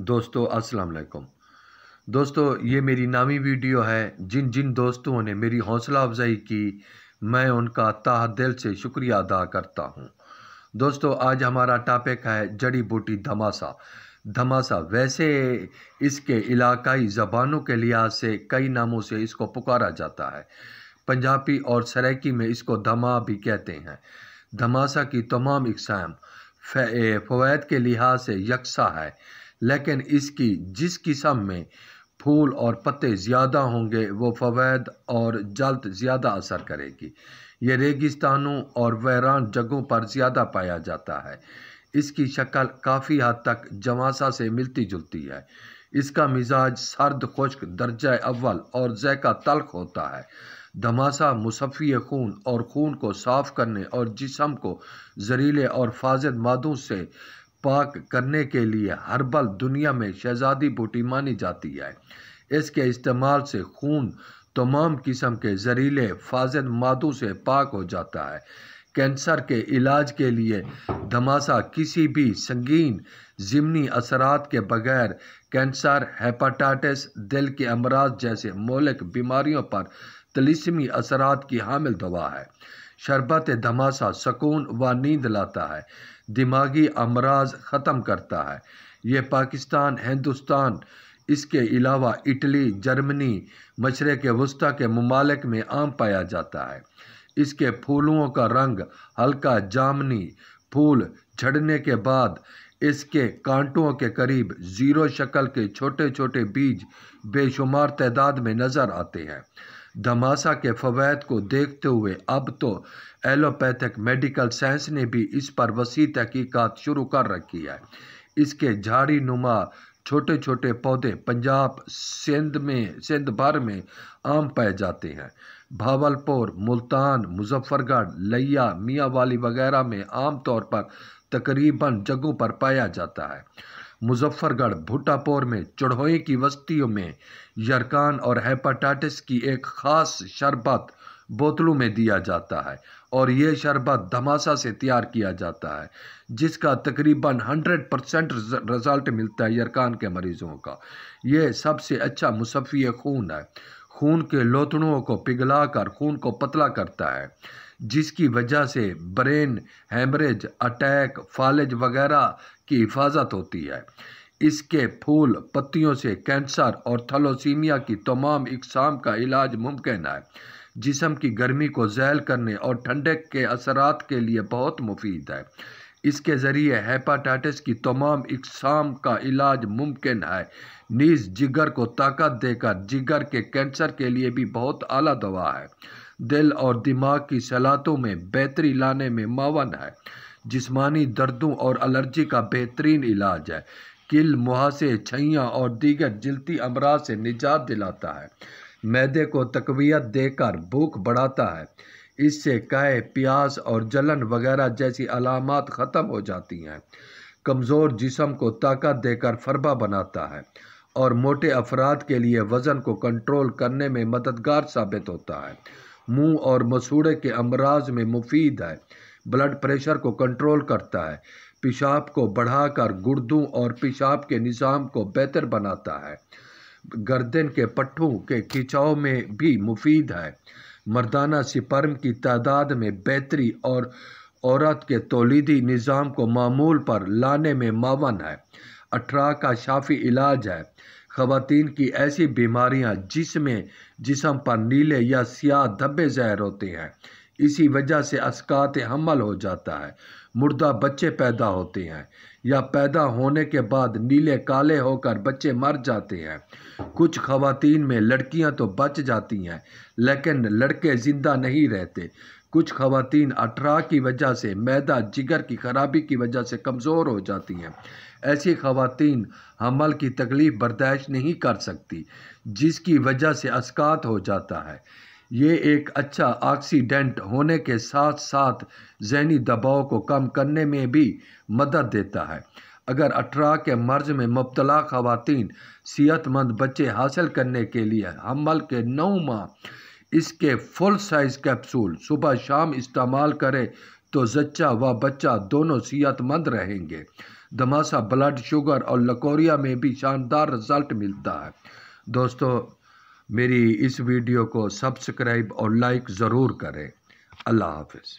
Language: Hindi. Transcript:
दोस्तों अस्सलाम वालेकुम दोस्तों ये मेरी नामी वीडियो है जिन जिन दोस्तों ने मेरी हौसला अफजाई की मैं उनका तह दिल से शुक्रिया अदा करता हूँ दोस्तों आज हमारा टॉपिक है जड़ी बूटी धमासा धमासा वैसे इसके इलाकाई ज़बानों के लिहाज से कई नामों से इसको पुकारा जाता है पंजाबी और सराइकी में इसको धमा भी कहते हैं धमासा की तमाम इकसाम फवैद के लिहाज से यकसा है लेकिन इसकी जिस किस्म में फूल और पत्ते ज़्यादा होंगे वो फवैद और जल्द ज़्यादा असर करेगी ये रेगिस्तानों और वैरान जगहों पर ज़्यादा पाया जाता है इसकी शक्ल काफ़ी हद तक जमासा से मिलती जुलती है इसका मिजाज सर्द खुश्क दर्जा अव्वल और जैका तलख होता है धमासा मुसफ़ी खून और खून को साफ करने और जिसम को जहरीले और फाजद मादों से पाक करने के लिए हर्बल दुनिया में शहजादी बूटी मानी जाती है इसके इस्तेमाल से खून तमाम किस्म के जहरीले फाजिल मादों से पाक हो जाता है कैंसर के इलाज के लिए धमासा किसी भी संगीन ज़मनी असरात के बगैर कैंसर हेपाटाइटिस दिल के अमराज जैसे मौलिक बीमारियों पर तलिसमी असरात की हामिल दवा है शरबत धमासा सकून व नींद लाता है दिमागी अमराज ख़त्म करता है ये पाकिस्तान हिंदुस्तान इसके अलावा इटली जर्मनी मशरक़ वस्ती के ममालिक में आम पाया जाता है इसके फूलों का रंग हल्का जामनी फूल झड़ने के बाद इसके कांटों के करीब ज़ीरो शक्ल के छोटे छोटे बीज बेशुमार तादाद में नज़र आते हैं धमाशा के फवायद को देखते हुए अब तो एलोपैथिक मेडिकल साइंस ने भी इस पर वसी तहकीकत शुरू कर रखी है इसके झाड़ी नुमा छोटे छोटे पौधे पंजाब सिंध में सिंध भर में आम पाए जाते हैं भावलपुर मुल्तान मुजफ्फरगढ़ लैया मियाँ वाली वगैरह में आम तौर पर तकरीबन जगहों पर पाया जाता है मुजफ्फरगढ़ भुटापोर में चढ़ोई की बस्तियों में यरकान और हेपाटाइटिस की एक ख़ास शरबत बोतलों में दिया जाता है और ये शरबत धमासा से तैयार किया जाता है जिसका तकरीबन 100 परसेंट रिज़ल्ट मिलता है यरकान के मरीज़ों का ये सबसे अच्छा मुसफ़ी खून है खून के लोथड़ों को पिघला कर खून को पतला करता है जिसकी वजह से ब्रेन हेमरेज अटैक फालज वगैरह की हिफाजत होती है इसके फूल पत्तियों से कैंसर और थलोसीमिया की तमाम इकसाम का इलाज मुमकिन है जिसम की गर्मी को जैल करने और ठंडक के असरात के लिए बहुत मुफीद है इसके ज़रिए हेपाटाइटिस की तमाम इकसाम का इलाज मुमकिन है नीज जिगर को ताकत देकर जिगर के कैंसर के लिए भी बहुत आला दवा है दिल और दिमाग की सलातों में बेहतरी लाने में मावन है जिस्मानी दर्दों और एलर्जी का बेहतरीन इलाज है किल मुहासे छैयाँ और दीगर जलती अमराज से निजात दिलाता है मैदे को तकवीत देकर भूख बढ़ाता है इससे कहे प्यास और जलन वगैरह जैसी अलामत ख़त्म हो जाती हैं कमज़ोर जिसम को ताकत देकर फरबा बनाता है और मोटे अफराद के लिए वज़न को कंट्रोल करने में मददगार साबित होता है मुंह और मसूड़े के अमराज में मुफीद है ब्लड प्रेशर को कंट्रोल करता है पेशाब को बढ़ाकर गुर्दों और पेशाब के निज़ाम को बेहतर बनाता है गर्दन के पट्टों के खिंचाव में भी मुफीद है मर्दाना सिपर्म की तादाद में बेहतरी और औरत के तोलीदी निज़ाम को मामूल पर लाने में मावन है अठरा का शाफी इलाज है ख़वातीन की ऐसी बीमारियां जिसमें जिसम पर नीले या सियाह धब्बे जहर होते हैं इसी वजह से असकात हमल हो जाता है मुर्दा बच्चे पैदा होते हैं या पैदा होने के बाद नीले काले होकर बच्चे मर जाते हैं कुछ खवातीन में लड़कियां तो बच जाती हैं लेकिन लड़के ज़िंदा नहीं रहते कुछ खवतिन अठरा की वजह से मैदा जिगर की खराबी की वजह से कमज़ोर हो जाती हैं ऐसी खवतिन हमल की तकलीफ़ बर्दाश्त नहीं कर सकती जिसकी वजह से असकात हो जाता है ये एक अच्छा ऑक्सीडेंट होने के साथ साथ जहनी दबाव को कम करने में भी मदद देता है अगर अठारह के मर्ज में मुबतला खातन सेहतमंद बच्चे हासिल करने के लिए हमल के नौ माह इसके फुल साइज़ कैप्सूल सुबह शाम इस्तेमाल करें तो जच्चा व बच्चा दोनों सेहतमंद रहेंगे दमासा ब्लड शुगर और लकोरिया में भी शानदार रिजल्ट मिलता है दोस्तों मेरी इस वीडियो को सब्सक्राइब और लाइक ज़रूर करें अल्लाह हाफिज़